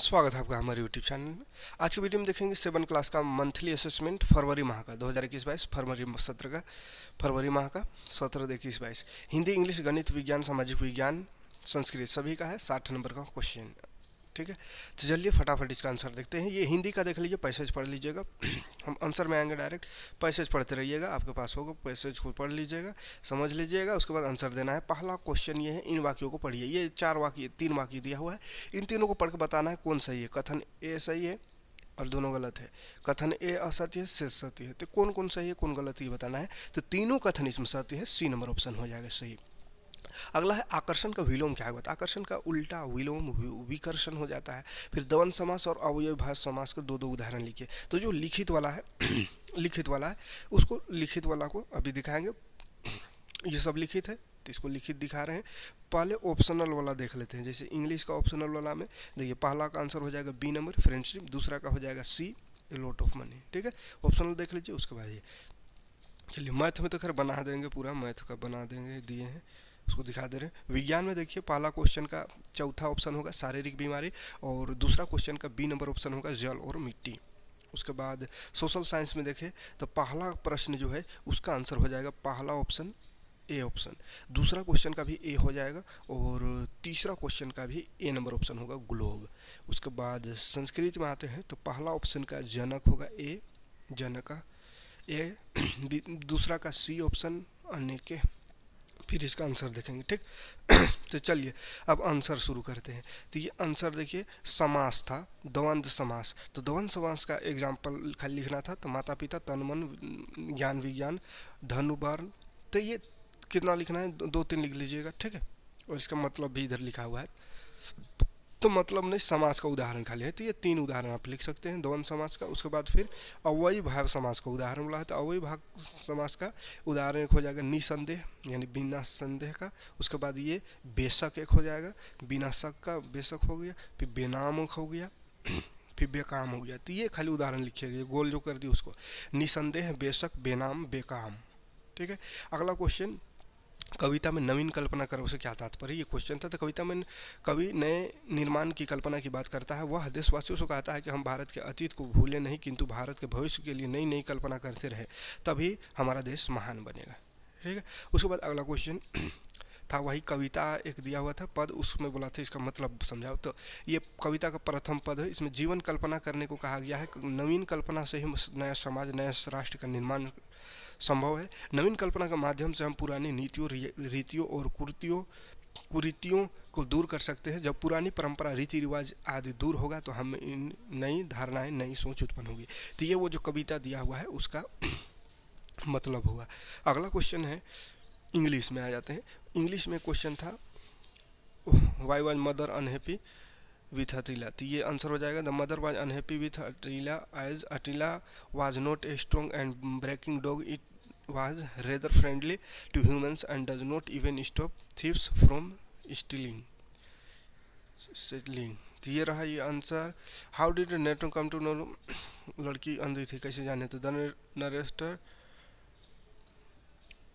स्वागत है आपका हमारे यूट्यूब चैनल में आज के वीडियो में देखेंगे सेवन क्लास का मंथली असेसमेंट फरवरी माह का दो हज़ार इक्कीस बाईस फरवरी सत्र का फरवरी माह का सत्रह इक्कीस बाईस हिंदी इंग्लिश गणित विज्ञान सामाजिक विज्ञान संस्कृत सभी का है साठ नंबर का क्वेश्चन ठीक है तो चलिए फटाफट इसका आंसर देखते हैं ये हिंदी का देख लीजिए पैसेज पढ़ लीजिएगा हम आंसर में आएंगे डायरेक्ट पैसेज पढ़ते रहिएगा आपके पास होगा पैसेज खुद पढ़ लीजिएगा समझ लीजिएगा उसके बाद आंसर देना है पहला क्वेश्चन ये है इन वाक्यों को पढ़िए ये चार वाक्य तीन वाक्य दिया हुआ है इन तीनों को पढ़ के बताना है कौन सही है कथन ए सही है और दोनों गलत है कथन ए असत्य है से सत्य है तो कौन कौन सही है कौन गलत ये बताना है तो तीनों कथन इसमें सत्य है सी नंबर ऑप्शन हो जाएगा सही अगला है आकर्षण का विलोम क्या होता है आकर्षण का उल्टा विलोम विकर्षण हो जाता है फिर दवन समास और भाष समास के दो दो उदाहरण लिखिए तो जो लिखित वाला है लिखित वाला है उसको लिखित वाला को अभी दिखाएंगे ये सब लिखित है तो इसको लिखित दिखा रहे हैं पहले ऑप्शनल वाला देख लेते हैं जैसे इंग्लिश का ऑप्शनल वाला में देखिए पहला का आंसर हो जाएगा बी नंबर फ्रेंडशिप दूसरा का हो जाएगा सी ए लोट ऑफ मनी ठीक है ऑप्शनल देख लीजिए उसके बाद ये चलिए मैथ में तो खैर बना देंगे पूरा मैथ का बना देंगे दिए हैं उसको दिखा दे रहे हैं विज्ञान में देखिए पहला क्वेश्चन का चौथा ऑप्शन होगा शारीरिक बीमारी और दूसरा क्वेश्चन का बी नंबर ऑप्शन होगा जल और मिट्टी उसके बाद सोशल साइंस में देखें तो पहला प्रश्न जो है उसका आंसर हो जाएगा पहला ऑप्शन ए ऑप्शन दूसरा क्वेश्चन का भी ए हो जाएगा और तीसरा क्वेश्चन का भी ए नंबर ऑप्शन होगा ग्लोब उसके बाद संस्कृत में आते हैं तो पहला ऑप्शन का जनक होगा ए जनक का ए दूसरा का सी ऑप्शन अन्य के फिर इसका आंसर देखेंगे ठीक तो चलिए अब आंसर शुरू करते हैं तो ये आंसर देखिए समास था द्वंद समास तो द्वंद समास का एग्जाम्पल खाली लिखना था तो माता पिता तन मन ज्ञान विज्ञान धनुवर्ण तो ये कितना लिखना है दो तीन लिख लीजिएगा ठीक है और इसका मतलब भी इधर लिखा हुआ है तो मतलब नहीं समाज का उदाहरण खाली है तो ये तीन उदाहरण आप लिख सकते हैं दवन समाज का उसके बाद फिर अवयी भाव समाज का उदाहरण बोला है तो अवयी भाग समाज का उदाहरण एक हो जाएगा निसंदेह यानी बिना संदेह का उसके बाद ये बेशक एक हो जाएगा बिना शक का बेशक हो गया फिर बेनामुख हो गया फिर बेकाम हो गया तो ये खाली उदाहरण लिखे गए गोल जो कर दिया उसको निसंदेह बेशक बेनाम बेकाम ठीक है अगला क्वेश्चन कविता में नवीन कल्पना करो से क्या तात्पर्य ये क्वेश्चन था तो कविता में कवि नए निर्माण की कल्पना की बात करता है वह देशवासियों से कहता है कि हम भारत के अतीत को भूलें नहीं किंतु भारत के भविष्य के लिए नई नई कल्पना करते रहे तभी हमारा देश महान बनेगा ठीक है उसके बाद अगला क्वेश्चन था वही कविता एक दिया हुआ था पद उसमें बोला था इसका मतलब समझाओ तो ये कविता का प्रथम पद है इसमें जीवन कल्पना करने को कहा गया है नवीन कल्पना से ही नया समाज नया राष्ट्र का निर्माण संभव है नवीन कल्पना के माध्यम से हम पुरानी नीतियों रीतियों और कुर्तियों कुरीतियों को दूर कर सकते हैं जब पुरानी परंपरा रीति रिवाज आदि दूर होगा तो हम इन नई धारणाएं नई सोच उत्पन्न होगी तो ये वो जो कविता दिया हुआ है उसका मतलब हुआ अगला क्वेश्चन है इंग्लिश में आ जाते हैं इंग्लिश में क्वेश्चन था why was mother unhappy with Attila तो ये आंसर हो जाएगा the mother was unhappy with Attila as Attila was not a strong and barking dog it was rather friendly to humans and does not even stop thieves from stealing settling तो ये रहा ये answer how did narrator come to know लड़की अंधी थी कैसे जाने तो the narrator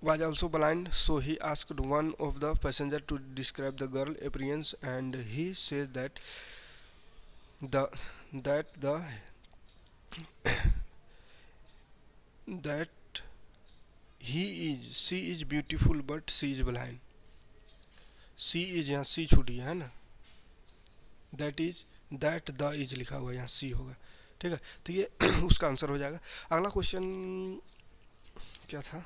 was also blind so he asked one of the passenger to describe the girl appearance and he said that the that the that he is she is beautiful but she is blind she is यहाँ सी छुटी है ना that is that the is लिखा हुआ यहाँ सी होगा ठीक है तो ये उसका आंसर हो जाएगा अगला क्वेश्चन क्या था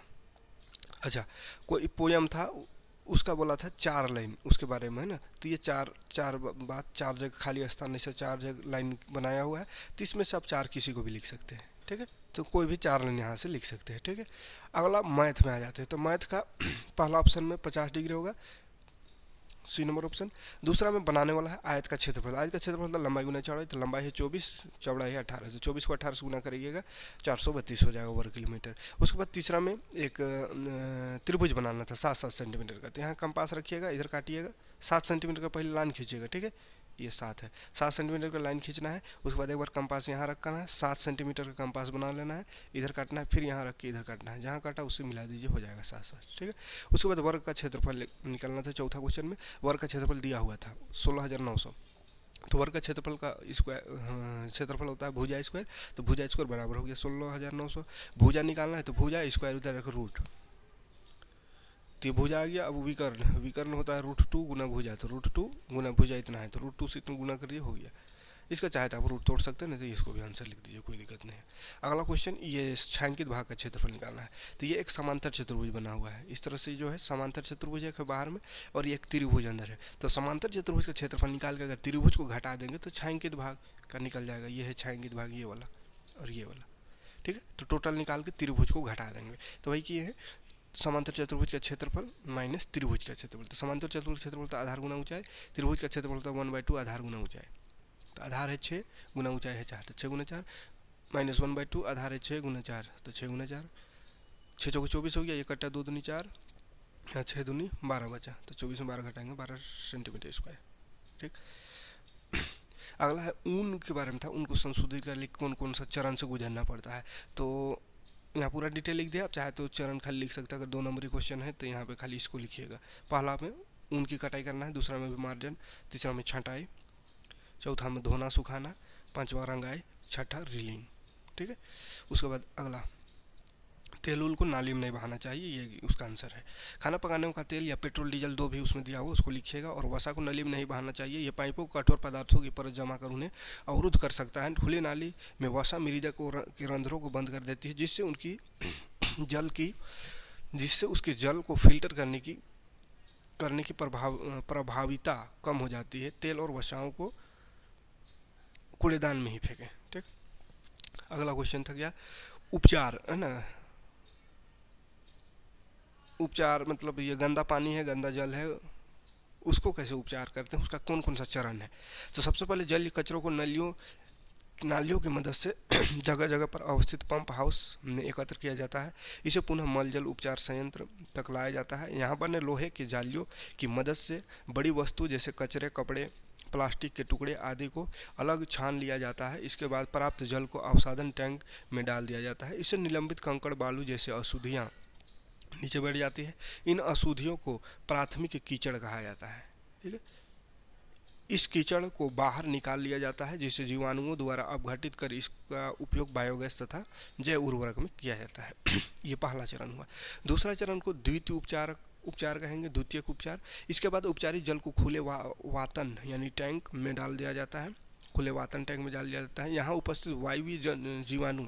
अच्छा कोई पोयम था उसका बोला था चार लाइन उसके बारे में है ना तो ये चार चार बात चार जगह खाली स्थान ऐसा चार जगह लाइन बनाया हुआ है तो इसमें से आप चार किसी को भी लिख सकते हैं ठीक है तो कोई भी चार लाइन यहाँ से लिख सकते हैं ठीक है अगला मैथ में आ जाते हैं तो मैथ का पहला ऑप्शन में पचास डिग्री होगा सी नंबर ऑप्शन दूसरा में बनाने वाला है आयत का क्षेत्रफल आयत का क्षेत्रफल मतलब लंबाई गुना चौड़ाई तो लंबाई है चौबीस चौड़ाई है अठारह से तो चौबीस को अठारह से गुना करिएगा चार सौ बत्तीस हो जाएगा वर्ग किलोमीटर उसके बाद तीसरा में एक त्रिभुज बनाना था सात सात सेंटीमीटर का तो यहाँ पास रखिएगा इधर काटिएगा सात सेंटीमीटर का पहले लाइन खींचिएगा ठीक है ये सात है सात सेंटीमीटर का लाइन खींचना है उसके बाद एक बार कंपास यहाँ रखना है सात सेंटीमीटर का कंपास बना लेना है इधर काटना है फिर यहाँ रख के इधर काटना है जहाँ काटा उसे मिला दीजिए हो जाएगा सात सात ठीक है उसके बाद वर्ग का क्षेत्रफल निकलना था चौथा क्वेश्चन में वर्ग का क्षेत्रफल दिया हुआ था सोलह हज़ार नौ सौ तो वर्ग का क्षेत्रफल का स्क्वायर हाँ, क्षेत्रफल होता है भुजा स्क्वायर तो भुजा स्क्वायर बराबर हो गया सोलह हज़ार नौ सौ भुजा निकालना है तो भुजा स्क्वायर उधर रखो रूट तो ये भुजा आ गया अब विकर्ण विकर्ण होता है रूट टू गुना भुजा तो रूट टू गुना भुजा इतना है तो रूट टू से इतना गुना करिए हो गया इसका चाहे तो आप रूट तोड़ सकते हैं नहीं तो इसको भी आंसर लिख दीजिए कोई दिक्कत नहीं है अगला क्वेश्चन ये छायांकित भाग का क्षेत्रफल निकालना है तो ये एक समांतर चतुर्भुज बना हुआ है इस तरह से जो है समांतर चतुर्भुज है बाहर में और ये एक त्रिभुज अंदर है तो समांतर चतुर्भुज का क्षेत्रफल निकाल के अगर त्रिभुज को घटा देंगे तो छायांकित भाग का निकल जाएगा ये है छायांकित भाग ये वाला और ये वाला ठीक है तो टोटल निकाल के त्रिभुज को घटा देंगे तो वही किए हैं समांतर चतुर्भुज का क्षेत्रफल माइनस त्रिभुज का क्षेत्रफल तो समांतर चतुर्भुज क्षेत्रफल तो आधार गुना ऊंचाई त्रिभुज का क्षेत्रफल तो वन बाय टू आधार गुना ऊंचाई तो आधार है छः गुना ऊंचाई है चार तो छः गुना चार माइनस वन बाई टू आधार है छः गुना चार तो छः गुना चार छः चौके चौबीस हो गया एक कट्टा दो दूनी चार या छः दूनी बारह बचा तो चौबीस में बारह घटाएंगे बारह सेंटीमीटर स्क्वायर ठीक अगला है ऊन के बारे में था उनको संशोधित करने के लिए कौन कौन सा चरण से गुजरना पड़ता है तो यहाँ पूरा डिटेल लिख दिया आप चाहे तो चरण खाली लिख सकते हैं अगर दो नंबरी क्वेश्चन है तो यहाँ पे खाली इसको लिखिएगा पहला में ऊन की कटाई करना है दूसरा में विमार्जन तीसरा में छंटाई चौथा में धोना सुखाना पाँचवा रंगाई छठा रिलिंग ठीक है उसके बाद अगला तेल उल को नाली में नहीं बहाना चाहिए ये उसका आंसर है खाना पकाने का तेल या पेट्रोल डीजल दो भी उसमें दिया हो उसको लिखिएगा और वसा को नली में नहीं बहाना चाहिए ये पाइपों को कठोर पदार्थों की परत जमा कर उन्हें अवरुद्ध कर सकता है खुले नाली में वसा मरीजा को के रंध्रों को बंद कर देती है जिससे उनकी जल की जिससे उसके जल को फिल्टर करने की करने की प्रभाव प्रभाविता कम हो जाती है तेल और वसाओं को कूड़ेदान में ही फेंकें ठीक अगला क्वेश्चन था क्या उपचार है ना उपचार मतलब ये गंदा पानी है गंदा जल है उसको कैसे उपचार करते हैं उसका कौन कौन सा चरण है तो सबसे पहले जल कचरों को नलियों नालियों की मदद से जगह जगह पर अवस्थित पंप हाउस में एकत्र किया जाता है इसे पुनः मल जल उपचार संयंत्र तक लाया जाता है यहाँ पर लोहे के जालियों की मदद से बड़ी वस्तु जैसे कचरे कपड़े प्लास्टिक के टुकड़े आदि को अलग छान लिया जाता है इसके बाद प्राप्त जल को अवसाधन टैंक में डाल दिया जाता है इससे निलंबित कंकड़ बालू जैसे अशुद्धियाँ नीचे बैठ जाती है इन अशुद्धियों को प्राथमिक कीचड़ कहा जाता है ठीक है इस कीचड़ को बाहर निकाल लिया जाता है जिसे जीवाणुओं द्वारा अपघटित कर इसका उपयोग बायोगैस तथा जैव उर्वरक में किया जाता है ये पहला चरण हुआ दूसरा चरण को द्वितीय उपचार उपचार कहेंगे द्वितीय उपचार इसके बाद उपचारित जल को खुले वा, वातन यानी टैंक में डाल दिया जाता है खुले वातन टैंक में डाल दिया जाता है यहाँ उपस्थित वायवीय जीवाणु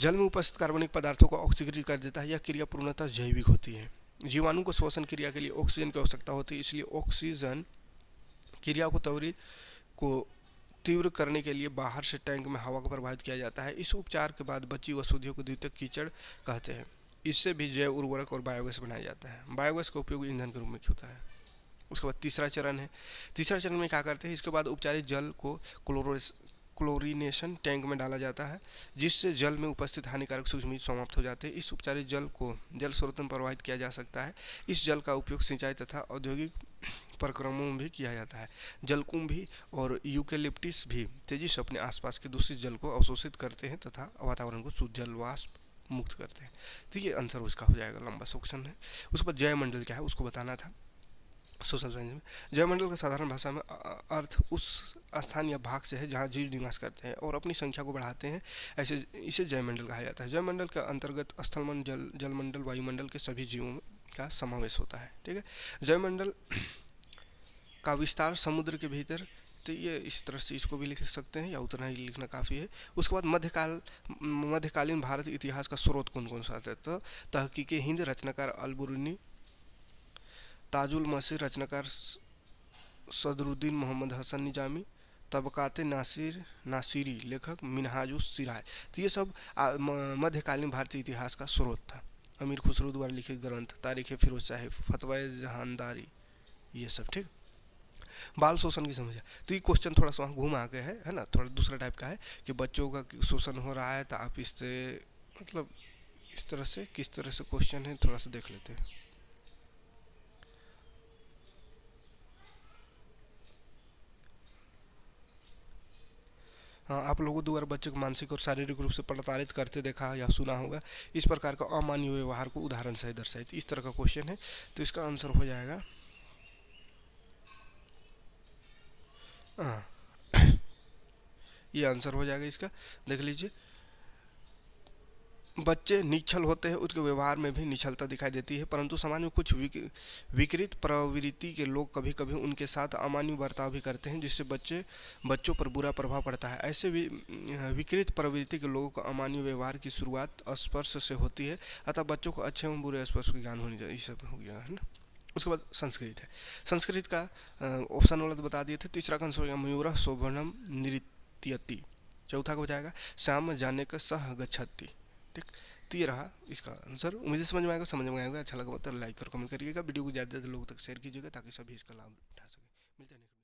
जल में उपस्थित कार्बनिक पदार्थों को ऑक्सीकृत कर देता है यह क्रिया पूर्णतः जैविक होती है जीवाणु को श्वसन क्रिया के लिए ऑक्सीजन की आवश्यकता होती है इसलिए ऑक्सीजन क्रिया को तवरी को तीव्र करने के लिए बाहर से टैंक में हवा को प्रभावित किया जाता है इस उपचार के बाद बची वसूधियों को द्वितीय कीचड़ कहते हैं इससे भी जैव उर्वरक और बायोगैस बनाया जाता है बायोगैस का उपयोग ईंधन के रूप में होता है उसके बाद तीसरा चरण है तीसरा चरण में क्या करते हैं इसके बाद उपचारित जल को क्लोरो क्लोरीनेशन टैंक में डाला जाता है जिससे जल में उपस्थित हानिकारक सूक्ष्मी समाप्त हो जाते हैं इस उपचारित जल को जल स्रोत में प्रवाहित किया जा सकता है इस जल का उपयोग सिंचाई तथा औद्योगिक प्रक्रमों में भी किया जाता है जलकुंभ भी और यूकेलिप्टिस भी तेजी से अपने आसपास के दूषित जल को अवशोषित करते हैं तथा वातावरण को शुद्ध जलवाष्प मुक्त करते हैं तो ये आंसर उसका हो जाएगा लंबा क्वेश्चन है उसके बाद जयमंडल क्या है उसको बताना था सोशल साइंस में जयमंडल का साधारण भाषा में अर्थ उस स्थान या भाग से है जहाँ जीव निवास करते हैं और अपनी संख्या को बढ़ाते हैं ऐसे इसे जयमंडल कहा जाता है जयमंडल के अंतर्गत स्थलमंडल जल जलमंडल वायुमंडल के सभी जीवों का समावेश होता है ठीक है जयमंडल का विस्तार समुद्र के भीतर तो ये इस तरह से इसको भी लिख सकते हैं या उतना ही लिखना काफ़ी है उसके बाद मध्यकाल मध्यकालीन भारत इतिहास का स्रोत कौन कौन सा था तो तहकीके हिंद रचनाकार अलबुरुनी ताजुल मसीर रचनाकार सदरुद्दीन मोहम्मद हसन निजामी तबक़ात नासिर नासिरी लेखक मिनहाजुस सिराज तो ये सब मध्यकालीन भारतीय इतिहास का स्रोत था अमीर खुसरो द्वारा लिखित ग्रंथ तारीख फिरोज साहिब फतवा जहानदारी ये सब ठीक बाल शोषण की समस्या तो ये क्वेश्चन थोड़ा सा वहाँ घूम आ गया है है ना थोड़ा दूसरा टाइप का है कि बच्चों का शोषण हो रहा है तो आप इससे मतलब इस तरह से किस तरह से क्वेश्चन है थोड़ा सा देख लेते हैं हाँ, आप लोगों द्वारा बच्चे को मानसिक और शारीरिक रूप से प्रताड़ित करते देखा या सुना होगा इस प्रकार का अमान्य व्यवहार को उदाहरण से दर्शाई इस तरह का क्वेश्चन है तो इसका आंसर हो जाएगा हाँ। ये आंसर हो जाएगा इसका देख लीजिए बच्चे निछल होते हैं उसके व्यवहार में भी निछलता दिखाई देती है परंतु समाज में कुछ विकृत प्रवृत्ति के लोग कभी कभी उनके साथ अमानवीय बर्ताव भी करते हैं जिससे बच्चे बच्चों पर बुरा प्रभाव पड़ता है ऐसे विकृत प्रवृत्ति के लोगों को अमानवीय व्यवहार की शुरुआत स्पर्श से होती है अतः बच्चों को अच्छे एवं बुरे स्पर्श का ज्ञान होनी चाहिए सब हो गया है ना उसके बाद संस्कृत है संस्कृत का ऑप्शन वाला तो बता दिए थे तीसरा का आंसर मयूर शोभनम नृत्यति चौथा का हो जाएगा श्याम जाने का सह गच्छति ठीक तो ये रहा इसका आंसर मुझे समझ में आएगा समझ में आएगा अच्छा लगा तो लाइक और कमेंट करिएगा वीडियो को ज़्यादा ज़्यादा लोग तक शेयर कीजिएगा ताकि सभी इसका लाभ उठा सके मिलते हैं